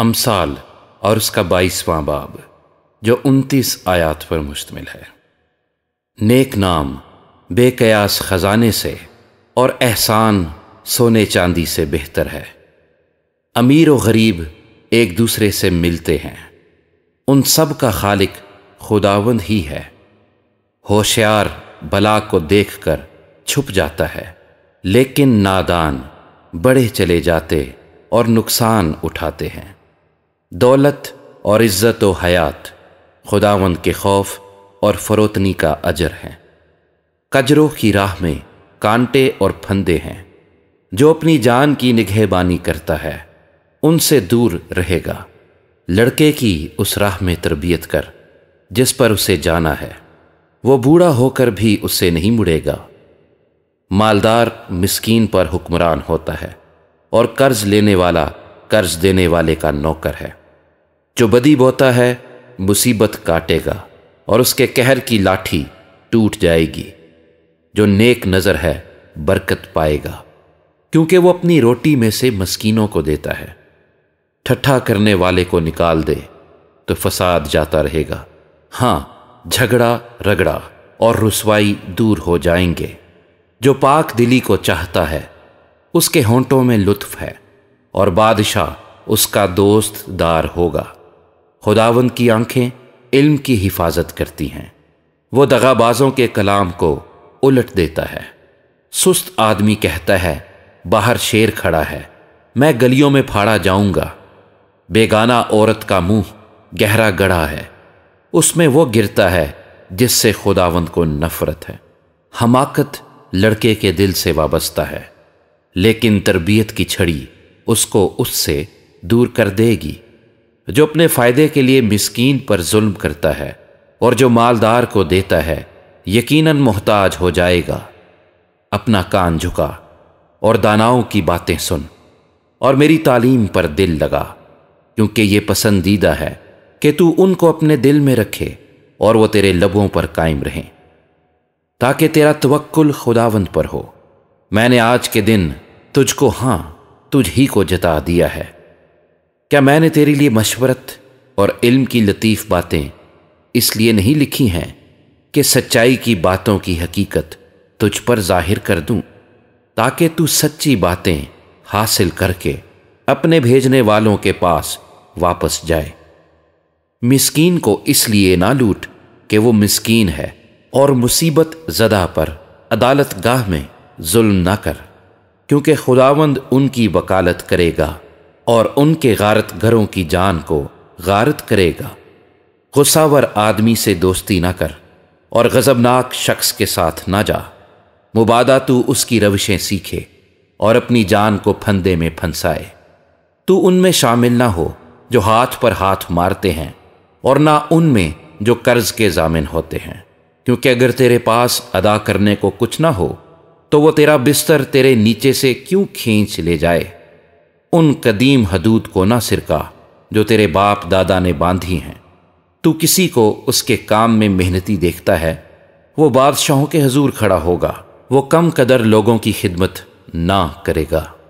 अमसाल और उसका बाईसवां बाब जो उनतीस आयात पर मुश्तम है नेक नाम बेकयास ख़जाने से और एहसान सोने चांदी से बेहतर है अमीर और गरीब एक दूसरे से मिलते हैं उन सब का खालिक खुदावंद ही है होशियार बला को देख कर छुप जाता है लेकिन नादान बड़े चले जाते और नुकसान उठाते हैं दौलत और इज़्ज़त व हयात खुदावंद के खौफ और फरोतनी का अजर है कजरों की राह में कांटे और फंदे हैं जो अपनी जान की निगहबानी करता है उनसे दूर रहेगा लड़के की उस राह में तरबियत कर जिस पर उसे जाना है वो बूढ़ा होकर भी उससे नहीं मुड़ेगा मालदार मिस्कीन पर हुक्मरान होता है और कर्ज लेने वाला कर्ज देने वाले का नौकर है जो बदी बोता है मुसीबत काटेगा और उसके कहर की लाठी टूट जाएगी जो नेक नज़र है बरकत पाएगा क्योंकि वो अपनी रोटी में से मस्कीनों को देता है ठट्ठा करने वाले को निकाल दे तो फसाद जाता रहेगा हाँ झगड़ा रगड़ा और रसवाई दूर हो जाएंगे जो पाक दिली को चाहता है उसके होंटों में लुत्फ है और बादशाह उसका दोस्तदार होगा खुदावन की आंखें इल्म की हिफाजत करती हैं वो दगाबाजों के कलाम को उलट देता है सुस्त आदमी कहता है बाहर शेर खड़ा है मैं गलियों में फाड़ा जाऊंगा बेगाना औरत का मुंह गहरा गढ़ा है उसमें वो गिरता है जिससे खुदावंद को नफरत है हमाकत लड़के के दिल से वाबस्ता है लेकिन तरबियत की छड़ी उसको उससे दूर कर देगी जो अपने फ़ायदे के लिए मिसकीन पर जुल्म करता है और जो मालदार को देता है यकीनन मोहताज हो जाएगा अपना कान झुका और दानाओं की बातें सुन और मेरी तालीम पर दिल लगा क्योंकि ये पसंदीदा है कि तू उनको अपने दिल में रखे और वो तेरे लबों पर कायम रहें ताकि तेरा तवक्ल खुदावंद पर हो मैंने आज के दिन तुझको हाँ तुझ ही को जता दिया है क्या मैंने तेरे लिए मशवरत और इल्म की लतीफ़ बातें इसलिए नहीं लिखी हैं कि सच्चाई की बातों की हकीकत तुझ पर जाहिर कर दूं ताकि तू सच्ची बातें हासिल करके अपने भेजने वालों के पास वापस जाए मिसकीन को इसलिए ना लूट कि वो मिसकीन है और मुसीबत ज़दा पर अदालत गाह में जुल्म ना कर क्योंकि खुदावंद उनकी वकालत करेगा और उनके गारत घरों की जान को गारत करेगा गुस्सावर आदमी से दोस्ती ना कर और गज़बनाक शख्स के साथ ना जा मुबादा तू उसकी रविशें सीखे और अपनी जान को फंदे में फंसाए तू उनमें शामिल ना हो जो हाथ पर हाथ मारते हैं और ना उनमें जो कर्ज के जामिन होते हैं क्योंकि अगर तेरे पास अदा करने को कुछ ना हो तो वो तेरा बिस्तर तेरे नीचे से क्यों खींच ले जाए उन कदीम हदूद को ना सिरका जो तेरे बाप दादा ने बांधी हैं तू किसी को उसके काम में मेहनती देखता है वो बादशाहों के हजूर खड़ा होगा वो कम कदर लोगों की खिदमत ना करेगा